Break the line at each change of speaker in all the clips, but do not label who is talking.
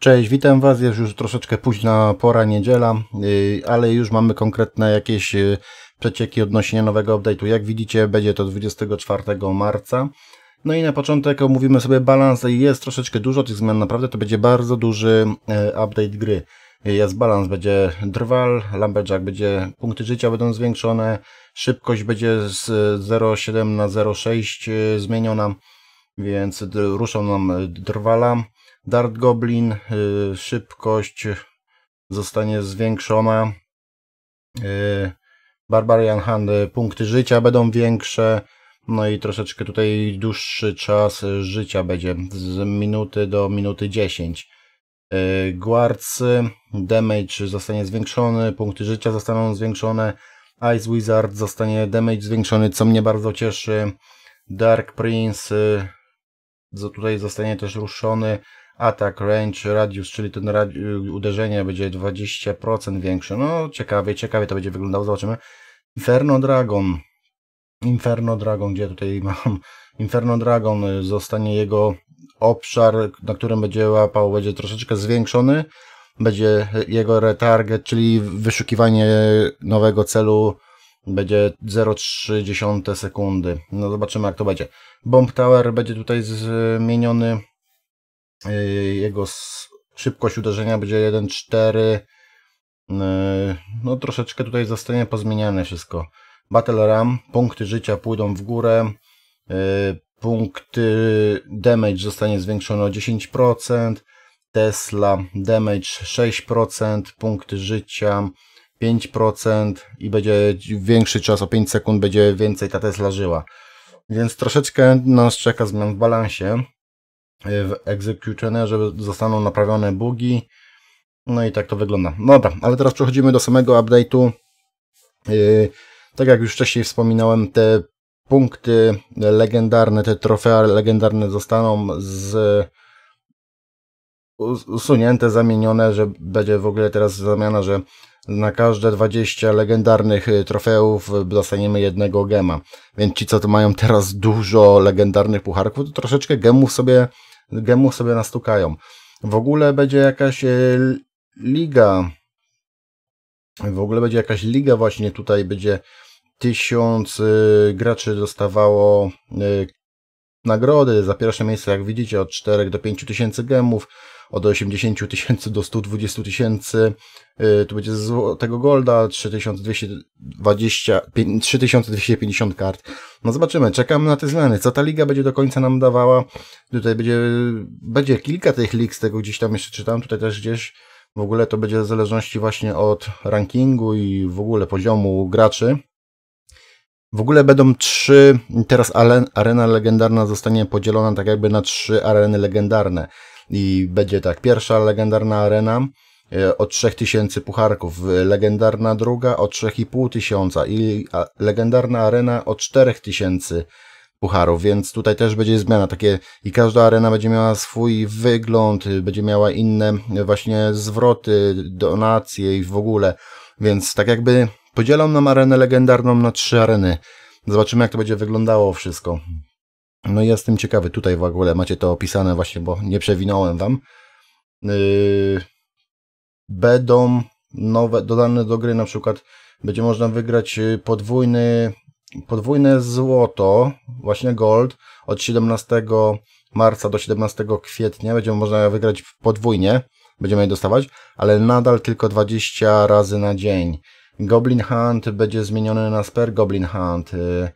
Cześć, witam Was. Jest już troszeczkę późna pora, niedziela, y, ale już mamy konkretne jakieś y, przecieki odnośnie nowego update'u. Jak widzicie, będzie to 24 marca. No i na początek omówimy sobie balans. Jest troszeczkę dużo tych zmian, naprawdę to będzie bardzo duży e, update gry. Jest balans, będzie drwal, lumberjack będzie, punkty życia będą zwiększone, szybkość będzie z 0,7 na 0,6 y, zmieniona, więc ruszą nam drwala. Dart Goblin, y, szybkość zostanie zwiększona. Y, Barbarian Hand, y, punkty życia będą większe. No i troszeczkę tutaj dłuższy czas życia będzie, z minuty do minuty 10. Guards, damage zostanie zwiększony, punkty życia zostaną zwiększone. Ice Wizard zostanie damage zwiększony, co mnie bardzo cieszy. Dark Prince tutaj zostanie też ruszony atak, range, radius, czyli ten radi uderzenie będzie 20% większe. No ciekawie, ciekawie to będzie wyglądało, zobaczymy. Inferno Dragon. Inferno Dragon, gdzie tutaj mam? Inferno Dragon y, zostanie jego obszar, na którym będzie łapał, będzie troszeczkę zwiększony. Będzie jego retarget, czyli wyszukiwanie nowego celu będzie 0,3 sekundy. No zobaczymy jak to będzie. Bomb Tower będzie tutaj zmieniony E, jego szybkość uderzenia będzie 1.4. E, no troszeczkę tutaj zostanie pozmieniane wszystko. Battle Ram, punkty życia pójdą w górę. E, punkty damage zostanie zwiększone o 10%. Tesla damage 6%, punkty życia 5% i będzie większy czas, o 5 sekund będzie więcej ta Tesla żyła. Więc troszeczkę nas czeka zmian w balansie. E, w Executionerze zostaną naprawione bugi. No i tak to wygląda. No Dobra, ale teraz przechodzimy do samego update'u. E, tak jak już wcześniej wspominałem, te punkty legendarne, te trofea legendarne zostaną z usunięte, zamienione, że będzie w ogóle teraz zamiana, że na każde 20 legendarnych e, trofeów dostaniemy jednego gema. Więc ci, co to mają teraz dużo legendarnych pucharków, to troszeczkę gemów sobie gemu sobie nastukają. W ogóle będzie jakaś e, liga, w ogóle będzie jakaś liga właśnie tutaj, będzie tysiąc e, graczy dostawało e, nagrody. Za pierwsze miejsce, jak widzicie, od 4 do 5 tysięcy gemów, od 80 tysięcy do 120 tysięcy. Y, tu będzie złotego golda, 3220, 3250 kart. No zobaczymy, czekamy na te zmiany. Co ta liga będzie do końca nam dawała? Tutaj będzie, będzie kilka tych lig, z tego gdzieś tam jeszcze czytam, tutaj też gdzieś w ogóle to będzie w zależności właśnie od rankingu i w ogóle poziomu graczy. W ogóle będą trzy, teraz arena legendarna zostanie podzielona tak jakby na trzy areny legendarne. I będzie tak, pierwsza legendarna arena e, o 3000 pucharków, legendarna druga o 3500 i legendarna arena o 4000 pucharów, więc tutaj też będzie zmiana takie i każda arena będzie miała swój wygląd, będzie miała inne właśnie zwroty, donacje i w ogóle, więc tak jakby Podzielam nam arenę legendarną na trzy areny. Zobaczymy, jak to będzie wyglądało wszystko. No i jestem ciekawy, tutaj w ogóle macie to opisane właśnie, bo nie przewinąłem wam. Yy, będą nowe, dodane do gry na przykład będzie można wygrać yy, podwójny, podwójne złoto, właśnie gold, od 17 marca do 17 kwietnia. Będzie można wygrać podwójnie, będziemy je dostawać, ale nadal tylko 20 razy na dzień. Goblin Hunt będzie zmieniony na Sper Goblin Hunt. Y,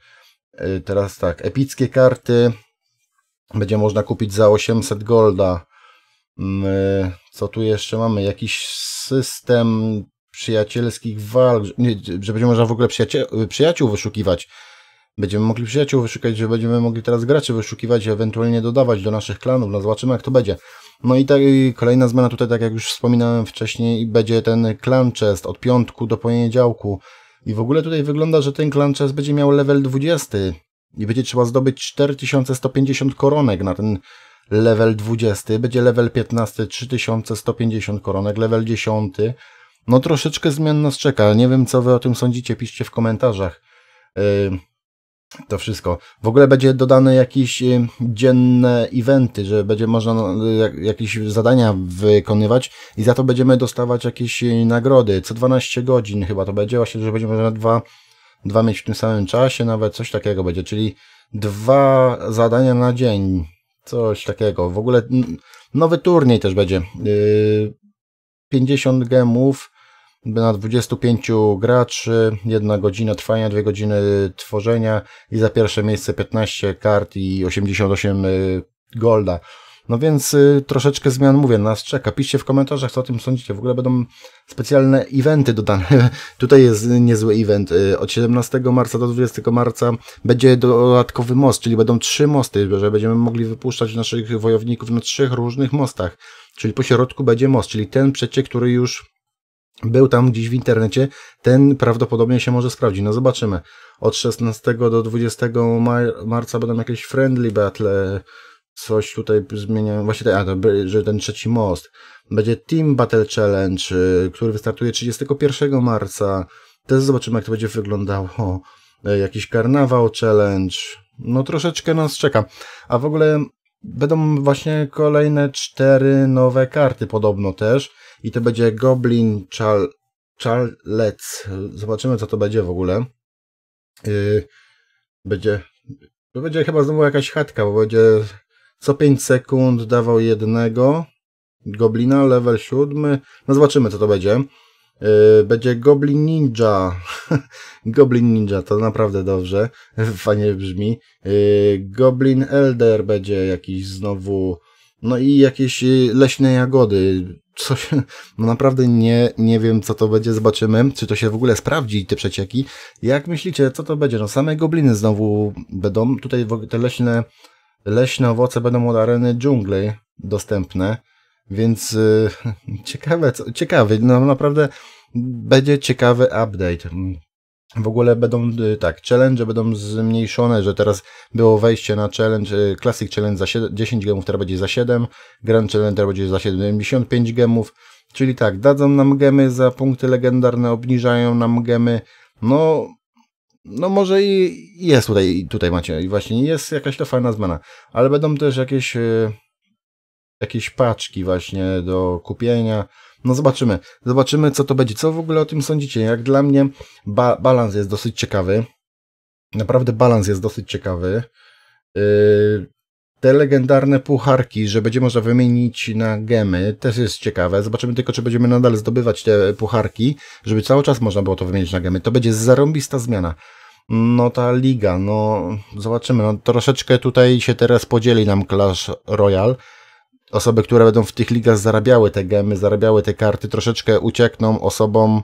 y, teraz tak, epickie karty będzie można kupić za 800 golda. Mm, y, co tu jeszcze mamy? Jakiś system przyjacielskich walk, że będziemy można w ogóle przyjaciół, przyjaciół wyszukiwać. Będziemy mogli przyjaciół wyszukać, że będziemy mogli teraz graczy wyszukiwać i ewentualnie dodawać do naszych klanów. No zobaczymy jak to będzie. No i tak, kolejna zmiana tutaj, tak jak już wspominałem wcześniej, będzie ten clan chest od piątku do poniedziałku. I w ogóle tutaj wygląda, że ten clan chest będzie miał level 20 i będzie trzeba zdobyć 4150 koronek na ten level 20, będzie level 15 3150 koronek, level 10. No troszeczkę zmian nas czeka, nie wiem co wy o tym sądzicie, piszcie w komentarzach. Yy, to wszystko. W ogóle będzie dodane jakieś y, dzienne eventy, że będzie można no, jakieś zadania wykonywać i za to będziemy dostawać jakieś y, nagrody. Co 12 godzin chyba to będzie, właśnie, że będziemy można dwa, dwa mieć w tym samym czasie, nawet coś takiego będzie, czyli dwa zadania na dzień. Coś takiego. W ogóle nowy turniej też będzie. 50 y, gemów na 25 graczy, 1 godzina trwania, 2 godziny tworzenia i za pierwsze miejsce 15 kart i 88 y, golda. No więc y, troszeczkę zmian mówię, nas czeka. Piszcie w komentarzach, co o tym sądzicie. W ogóle będą specjalne eventy dodane. Tutaj jest niezły event. Y, od 17 marca do 20 marca będzie dodatkowy most, czyli będą trzy mosty, że będziemy mogli wypuszczać naszych wojowników na trzech różnych mostach. Czyli po środku będzie most, czyli ten przecie, który już był tam gdzieś w internecie, ten prawdopodobnie się może sprawdzić, No zobaczymy. Od 16 do 20 marca będą jakieś friendly battle, coś tutaj zmieniają, właśnie ten, a, to, że ten trzeci most. Będzie Team Battle Challenge, który wystartuje 31 marca. Też zobaczymy, jak to będzie wyglądało. E, jakiś karnawał challenge. No troszeczkę nas czeka. A w ogóle Będą właśnie kolejne cztery nowe karty podobno też. I to będzie Goblin Chal Chalec. Zobaczymy, co to będzie w ogóle. Yy, będzie, to będzie chyba znowu jakaś chatka, bo będzie co 5 sekund dawał jednego goblina, level 7. No zobaczymy, co to będzie. Y, będzie Goblin Ninja. Goblin Ninja, to naprawdę dobrze. Fajnie brzmi. Y, Goblin Elder będzie jakiś znowu. No i jakieś leśne jagody. Coś, no naprawdę nie, nie wiem, co to będzie. Zobaczymy, czy to się w ogóle sprawdzi, te przecieki. Jak myślicie, co to będzie? No same gobliny znowu będą. Tutaj te leśne, leśne owoce będą od areny dżungli dostępne. Więc y, ciekawe, co, ciekawy, no naprawdę będzie ciekawy update. W ogóle będą y, tak, challenge będą zmniejszone, że teraz było wejście na challenge, y, Classic Challenge za 7, 10 gemów, teraz będzie za 7, Grand Challenge teraz będzie za 75 gemów, czyli tak, dadzą nam gemy za punkty legendarne, obniżają nam gemy, no, no może i jest tutaj, tutaj macie, i właśnie jest jakaś to fajna zmiana, ale będą też jakieś jakieś paczki właśnie do kupienia. No zobaczymy. Zobaczymy, co to będzie. Co w ogóle o tym sądzicie? Jak dla mnie ba balans jest dosyć ciekawy. Naprawdę balans jest dosyć ciekawy. Yy, te legendarne pucharki, że będzie można wymienić na gemy, też jest ciekawe. Zobaczymy tylko, czy będziemy nadal zdobywać te pucharki, żeby cały czas można było to wymienić na gemy. To będzie zarąbista zmiana. No ta liga, no zobaczymy. No, troszeczkę tutaj się teraz podzieli nam Clash Royale osoby, które będą w tych ligach zarabiały te gemy, zarabiały te karty, troszeczkę uciekną osobom,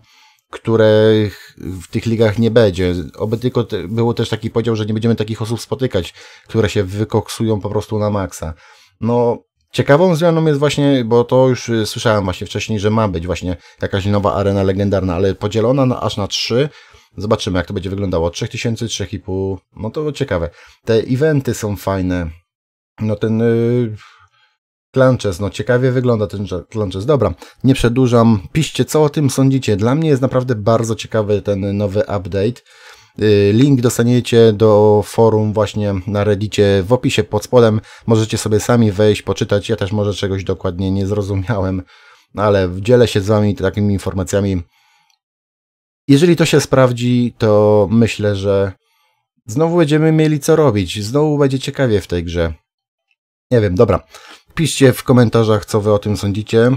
których w tych ligach nie będzie. Oby tylko te, było też taki podział, że nie będziemy takich osób spotykać, które się wykoksują po prostu na maksa. No, ciekawą zmianą jest właśnie, bo to już y, słyszałem właśnie wcześniej, że ma być właśnie jakaś nowa arena legendarna, ale podzielona na, aż na trzy. Zobaczymy, jak to będzie wyglądało. 3000, 3,5. No to ciekawe. Te eventy są fajne. No ten... Yy Clanches, no ciekawie wygląda ten Clanches. Dobra, nie przedłużam. Piszcie, co o tym sądzicie. Dla mnie jest naprawdę bardzo ciekawy ten nowy update. Y, link dostaniecie do forum właśnie na Reddicie w opisie pod spodem. Możecie sobie sami wejść, poczytać. Ja też może czegoś dokładnie nie zrozumiałem, ale dzielę się z wami takimi informacjami. Jeżeli to się sprawdzi, to myślę, że znowu będziemy mieli co robić. Znowu będzie ciekawie w tej grze. Nie wiem, dobra. Piszcie w komentarzach, co wy o tym sądzicie.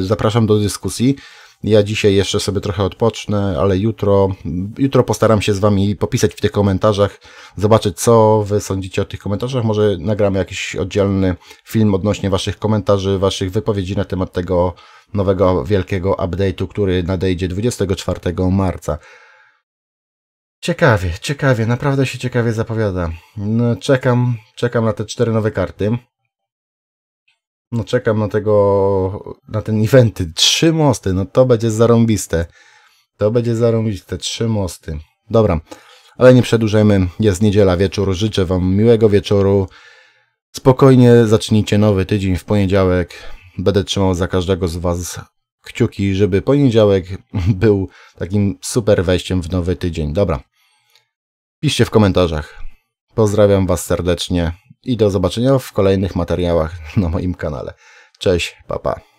Zapraszam do dyskusji. Ja dzisiaj jeszcze sobie trochę odpocznę, ale jutro, jutro postaram się z wami popisać w tych komentarzach, zobaczyć co wy sądzicie o tych komentarzach. Może nagramy jakiś oddzielny film odnośnie waszych komentarzy, waszych wypowiedzi na temat tego nowego wielkiego update'u, który nadejdzie 24 marca. Ciekawie, ciekawie, naprawdę się ciekawie zapowiada. No, czekam, czekam na te cztery nowe karty. No czekam na tego, na ten eventy. Trzy mosty, no to będzie zarąbiste. To będzie zarąbiste, trzy mosty. Dobra, ale nie przedłużajmy, jest niedziela wieczór, życzę Wam miłego wieczoru. Spokojnie zacznijcie nowy tydzień w poniedziałek. Będę trzymał za każdego z Was kciuki, żeby poniedziałek był takim super wejściem w nowy tydzień. Dobra, piszcie w komentarzach. Pozdrawiam Was serdecznie i do zobaczenia w kolejnych materiałach na moim kanale. Cześć, papa. Pa.